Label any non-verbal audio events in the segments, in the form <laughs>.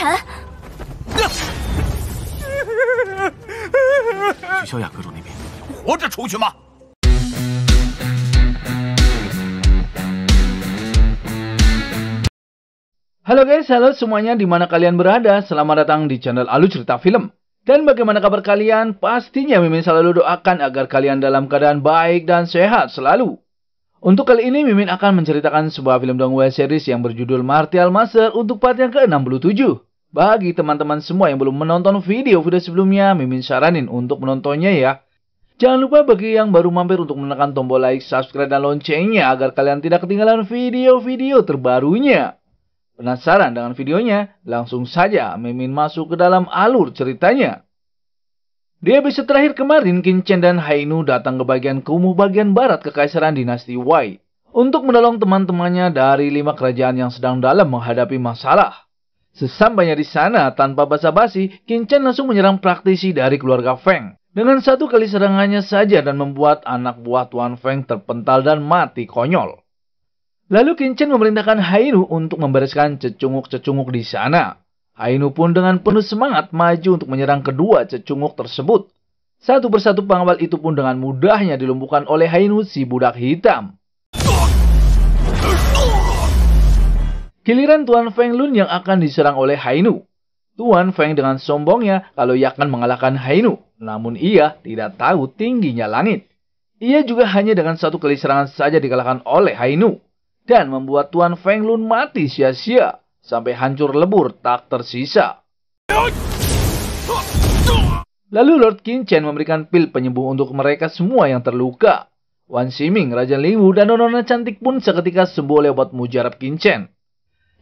Halo guys, halo semuanya dimana kalian berada? Selamat datang di channel Alu Cerita Film. Dan bagaimana kabar kalian? Pastinya Mimin selalu doakan agar kalian dalam keadaan baik dan sehat selalu. Untuk kali ini Mimin akan menceritakan sebuah film dongeng series yang berjudul Martial Master untuk part yang ke-67. Bagi teman-teman semua yang belum menonton video-video sebelumnya, Mimin saranin untuk menontonnya ya. Jangan lupa bagi yang baru mampir untuk menekan tombol like, subscribe, dan loncengnya agar kalian tidak ketinggalan video-video terbarunya. Penasaran dengan videonya? Langsung saja Mimin masuk ke dalam alur ceritanya. Di episode terakhir kemarin, Kinchen dan Hainu datang ke bagian kumuh bagian barat kekaisaran dinasti Wei untuk menolong teman-temannya dari lima kerajaan yang sedang dalam menghadapi masalah. Sesampainya di sana, tanpa basa-basi, Kincen langsung menyerang praktisi dari keluarga Feng. Dengan satu kali serangannya saja dan membuat anak buah Tuan Feng terpental dan mati konyol. Lalu Kincen memerintahkan Hainu untuk membereskan cecunguk-cecunguk di sana. Hainu pun dengan penuh semangat maju untuk menyerang kedua cecunguk tersebut. Satu persatu pengawal itu pun dengan mudahnya dilumpuhkan oleh Hainu si budak hitam. Giliran Tuan Feng Lun yang akan diserang oleh Hainu. Tuan Feng dengan sombongnya kalau ia akan mengalahkan Hainu, namun ia tidak tahu tingginya langit. Ia juga hanya dengan satu kali serangan saja dikalahkan oleh Hainu dan membuat Tuan Feng Lun mati sia-sia sampai hancur lebur tak tersisa. Lalu Lord Qin Chen memberikan pil penyembuh untuk mereka semua yang terluka. Wan Siming, Raja Lingwu, dan nona cantik pun seketika sembuh oleh obat mujarab Qin Chen.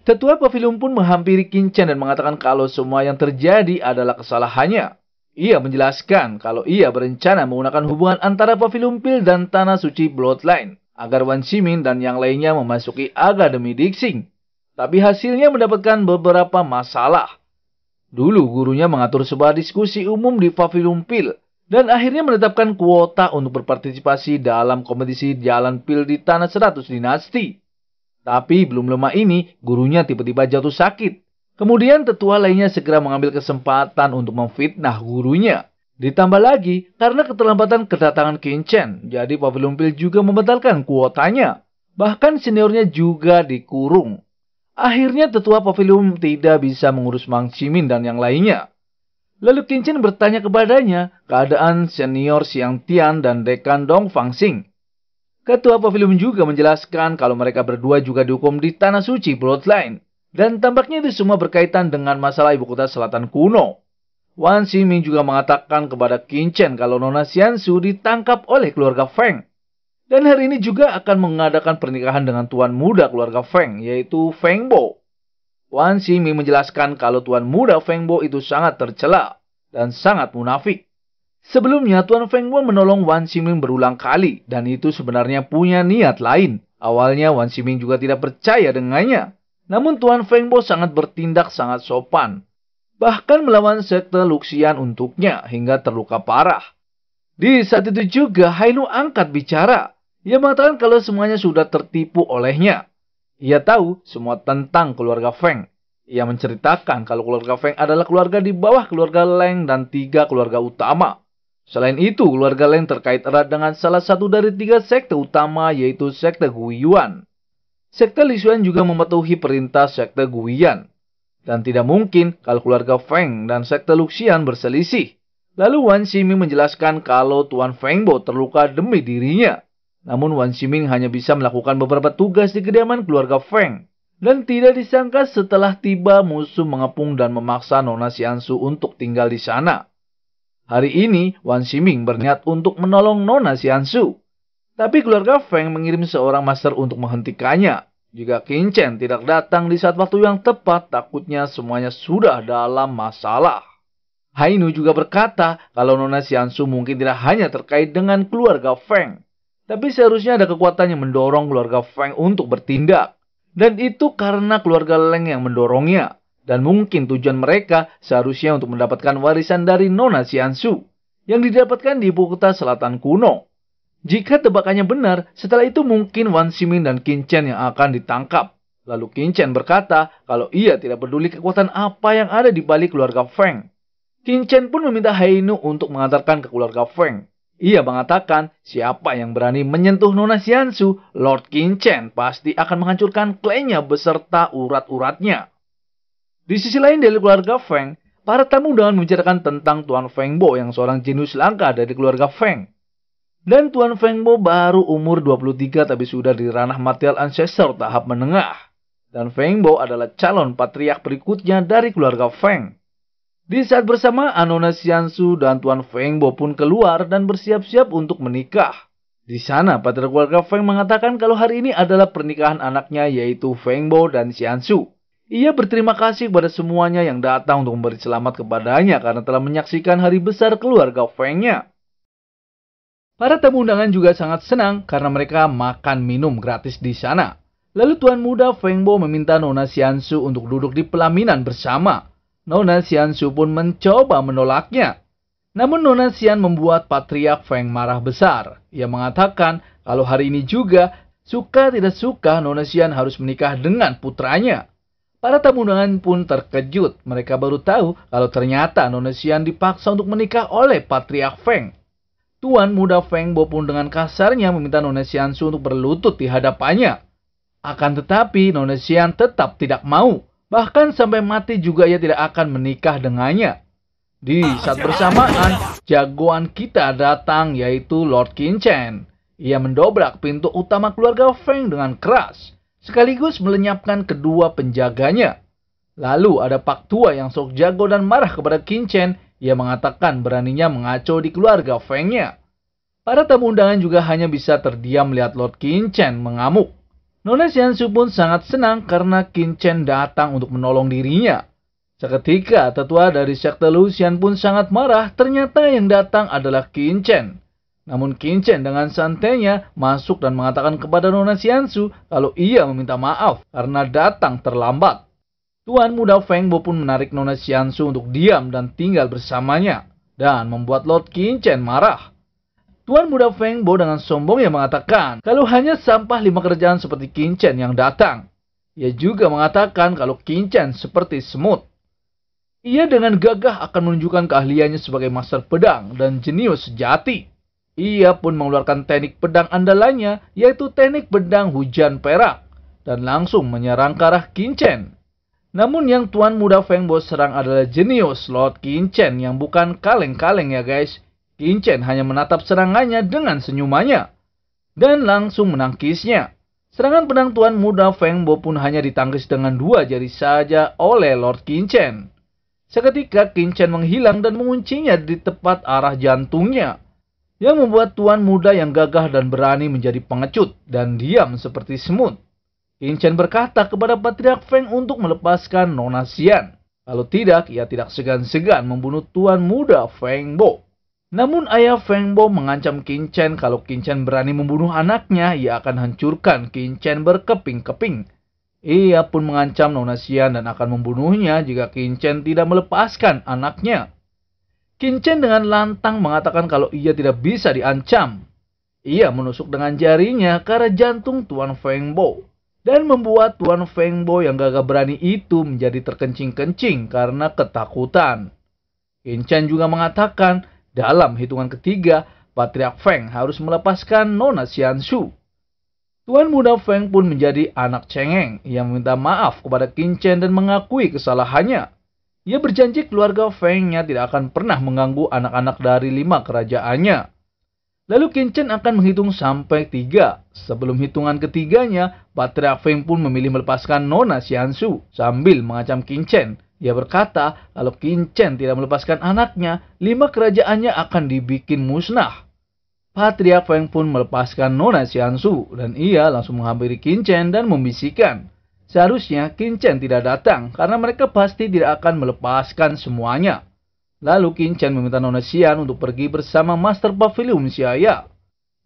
Tetua pavilion pun menghampiri Kincen dan mengatakan kalau semua yang terjadi adalah kesalahannya. Ia menjelaskan kalau ia berencana menggunakan hubungan antara pavilion Pil dan Tanah Suci Bloodline agar Wan Simin dan yang lainnya memasuki Akademi Dixing. Tapi hasilnya mendapatkan beberapa masalah. Dulu gurunya mengatur sebuah diskusi umum di pavilion Pil dan akhirnya menetapkan kuota untuk berpartisipasi dalam kompetisi Jalan Pil di Tanah 100 Dinasti. Tapi belum lama ini, gurunya tiba-tiba jatuh sakit. Kemudian tetua lainnya segera mengambil kesempatan untuk memfitnah gurunya. Ditambah lagi, karena keterlambatan kedatangan Kinchen, jadi Pavilion Pil juga membatalkan kuotanya. Bahkan seniornya juga dikurung. Akhirnya tetua pavilion tidak bisa mengurus Mang Cimin dan yang lainnya. Lalu Kinchen bertanya kepadanya keadaan senior Siang Tian dan dekan Dong Fang Xing. Ketua Pavilion juga menjelaskan kalau mereka berdua juga dihukum di Tanah Suci Bloodline. Dan tampaknya itu semua berkaitan dengan masalah ibu kota selatan kuno. Wan Siming juga mengatakan kepada Chen kalau Nona Xiansu ditangkap oleh keluarga Feng. Dan hari ini juga akan mengadakan pernikahan dengan tuan muda keluarga Feng, yaitu Feng Bo. Wan Siming menjelaskan kalau tuan muda Feng Bo itu sangat tercela dan sangat munafik. Sebelumnya, Tuan Feng Wen menolong Wan Siming berulang kali, dan itu sebenarnya punya niat lain. Awalnya Wan Siming juga tidak percaya dengannya. Namun Tuan Feng Bo sangat bertindak sangat sopan. Bahkan melawan sekte Luxian untuknya hingga terluka parah. Di saat itu juga Hainu angkat bicara. Ia mengatakan kalau semuanya sudah tertipu olehnya. Ia tahu semua tentang keluarga Feng. Ia menceritakan kalau keluarga Feng adalah keluarga di bawah keluarga Leng dan tiga keluarga utama. Selain itu, keluarga Leng terkait erat dengan salah satu dari tiga sekte utama yaitu sekte Guiyuan. Sekte Lisuan juga mematuhi perintah sekte Guiyan. Dan tidak mungkin kalau keluarga Feng dan sekte Luxian berselisih. Lalu Wan Shiming menjelaskan kalau Tuan Fengbo terluka demi dirinya. Namun Wan Shiming hanya bisa melakukan beberapa tugas di kediaman keluarga Feng. Dan tidak disangka setelah tiba musuh mengepung dan memaksa Nona Xiansu untuk tinggal di sana. Hari ini, Wan Siming berniat untuk menolong Nona Xiansu. Tapi keluarga Feng mengirim seorang master untuk menghentikannya. Jika Chen tidak datang di saat waktu yang tepat, takutnya semuanya sudah dalam masalah. Hainu juga berkata kalau Nona Xiansu mungkin tidak hanya terkait dengan keluarga Feng. Tapi seharusnya ada kekuatan yang mendorong keluarga Feng untuk bertindak. Dan itu karena keluarga Leng yang mendorongnya. Dan mungkin tujuan mereka seharusnya untuk mendapatkan warisan dari Nona Xiansu yang didapatkan di ibu kota selatan kuno. Jika tebakannya benar, setelah itu mungkin Wan Simin dan Chen yang akan ditangkap. Lalu Chen berkata kalau ia tidak peduli kekuatan apa yang ada di balik keluarga Feng. Chen pun meminta Hainu untuk mengantarkan ke keluarga Feng. Ia mengatakan siapa yang berani menyentuh Nona Xiansu, Lord Chen pasti akan menghancurkan klannya beserta urat-uratnya. Di sisi lain dari keluarga Feng, para tamu dengan membicarakan tentang Tuan Feng Bo yang seorang jenius langka dari keluarga Feng. Dan Tuan Feng Bo baru umur 23 tapi sudah di ranah material ancestor tahap menengah. Dan Feng Bo adalah calon patriark berikutnya dari keluarga Feng. Di saat bersama, Anona Xiansu dan Tuan Feng Bo pun keluar dan bersiap-siap untuk menikah. Di sana, patriark keluarga Feng mengatakan kalau hari ini adalah pernikahan anaknya yaitu Feng Bo dan Xiansu. Ia berterima kasih kepada semuanya yang datang untuk memberi selamat kepadanya karena telah menyaksikan hari besar keluarga Fengnya. Para tamu undangan juga sangat senang karena mereka makan minum gratis di sana. Lalu tuan muda Fengbo meminta Nona Xiansu untuk duduk di pelaminan bersama. Nona Xiansu pun mencoba menolaknya. Namun Nona Xian membuat Patriak Feng marah besar. Ia mengatakan kalau hari ini juga, suka tidak suka Nona Xian harus menikah dengan putranya. Para tamu undangan pun terkejut. Mereka baru tahu kalau ternyata Nonesian dipaksa untuk menikah oleh Patriark Feng. Tuan muda Feng pun dengan kasarnya meminta Nonesian Su untuk berlutut di hadapannya. Akan tetapi Nonesian tetap tidak mau. Bahkan sampai mati juga ia tidak akan menikah dengannya. Di saat bersamaan, jagoan kita datang yaitu Lord Kinchen. Ia mendobrak pintu utama keluarga Feng dengan keras sekaligus melenyapkan kedua penjaganya. Lalu ada Pak Tua yang sok jago dan marah kepada Kinchen. Ia mengatakan beraninya mengacau di keluarga Fengnya. Para tamu undangan juga hanya bisa terdiam melihat Lord Kinchen mengamuk. Nona Xianxu pun sangat senang karena Kinchen datang untuk menolong dirinya. Seketika, tetua dari sekte Lucian pun sangat marah, ternyata yang datang adalah Kinchen. Namun Kincen dengan santainya masuk dan mengatakan kepada Nona Xiansu kalau ia meminta maaf karena datang terlambat. Tuan muda Feng Bo pun menarik Nona Xiansu untuk diam dan tinggal bersamanya dan membuat Lord Kincen marah. Tuan muda Feng Bo dengan sombong yang mengatakan kalau hanya sampah lima kerjaan seperti Kincen yang datang. Ia juga mengatakan kalau Kincen seperti semut. Ia dengan gagah akan menunjukkan keahliannya sebagai master pedang dan jenius sejati. Ia pun mengeluarkan teknik pedang andalannya, yaitu teknik pedang hujan perak, dan langsung menyerang ke arah Kinchen. Namun yang tuan muda Feng Bo serang adalah jenius Lord Kinchen yang bukan kaleng-kaleng ya guys. Kinchen hanya menatap serangannya dengan senyumannya, dan langsung menangkisnya. Serangan pedang tuan muda Feng Bo pun hanya ditangkis dengan dua jari saja oleh Lord Kinchen. Seketika Kinchen menghilang dan menguncinya di tepat arah jantungnya yang membuat tuan muda yang gagah dan berani menjadi pengecut dan diam seperti semut. Inchen berkata kepada Patriark Feng untuk melepaskan Nona Xian. Kalau tidak, ia tidak segan-segan membunuh tuan muda Feng Bo. Namun ayah Feng Bo mengancam Kinchen kalau Kinchen berani membunuh anaknya, ia akan hancurkan Kinchen berkeping-keping. Ia pun mengancam Nona Xian dan akan membunuhnya jika Kinchen tidak melepaskan anaknya. Kinchen dengan lantang mengatakan kalau ia tidak bisa diancam. Ia menusuk dengan jarinya ke arah jantung Tuan Fengbo dan membuat Tuan Fengbo yang gagah berani itu menjadi terkencing-kencing karena ketakutan. Kinchen juga mengatakan dalam hitungan ketiga, Patriark Feng harus melepaskan Nona Xianshu. Tuan muda Feng pun menjadi anak cengeng. yang meminta maaf kepada Kinchen dan mengakui kesalahannya. Ia berjanji keluarga Fengnya tidak akan pernah mengganggu anak-anak dari lima kerajaannya. Lalu Kincen akan menghitung sampai tiga. Sebelum hitungan ketiganya, Patria Feng pun memilih melepaskan Nona Xiansu sambil mengacam Kincen. Ia berkata, kalau Kincen tidak melepaskan anaknya, lima kerajaannya akan dibikin musnah. Patria Feng pun melepaskan Nona Xiansu dan ia langsung menghampiri Kincen dan membisikkan, Seharusnya Kincen tidak datang karena mereka pasti tidak akan melepaskan semuanya. Lalu Kincen meminta Nona Xian untuk pergi bersama Master Pavilion Xiaya.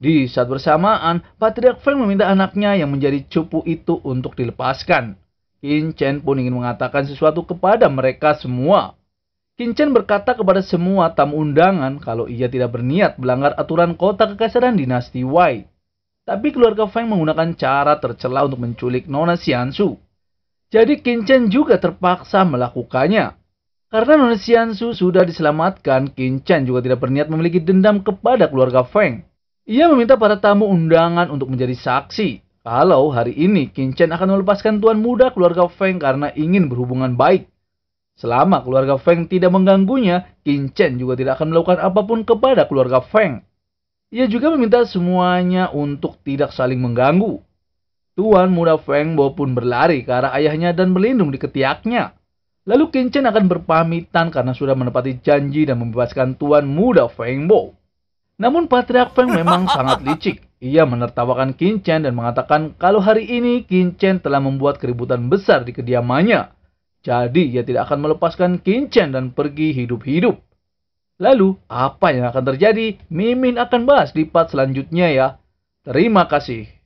Di saat bersamaan, Patriark Feng meminta anaknya yang menjadi cupu itu untuk dilepaskan. Kincen pun ingin mengatakan sesuatu kepada mereka semua. Kincen berkata kepada semua tamu undangan kalau ia tidak berniat melanggar aturan kota kekaisaran dinasti White. Tapi keluarga Feng menggunakan cara tercela untuk menculik Nona Xiansu. Jadi Kincen juga terpaksa melakukannya. Karena Nona Xiansu sudah diselamatkan, Kincen juga tidak berniat memiliki dendam kepada keluarga Feng. Ia meminta para tamu undangan untuk menjadi saksi. Kalau hari ini Kincen akan melepaskan tuan muda keluarga Feng karena ingin berhubungan baik. Selama keluarga Feng tidak mengganggunya, Kincen juga tidak akan melakukan apapun kepada keluarga Feng. Ia juga meminta semuanya untuk tidak saling mengganggu. Tuan muda Feng Bo pun berlari ke arah ayahnya dan berlindung di ketiaknya. Lalu Kincen akan berpamitan karena sudah menepati janji dan membebaskan tuan muda Feng Bo. Namun Patriark Feng memang <laughs> sangat licik. Ia menertawakan Kincen dan mengatakan kalau hari ini Kincen telah membuat keributan besar di kediamannya. Jadi ia tidak akan melepaskan Kincen dan pergi hidup-hidup. Lalu, apa yang akan terjadi? Mimin akan bahas di part selanjutnya ya. Terima kasih.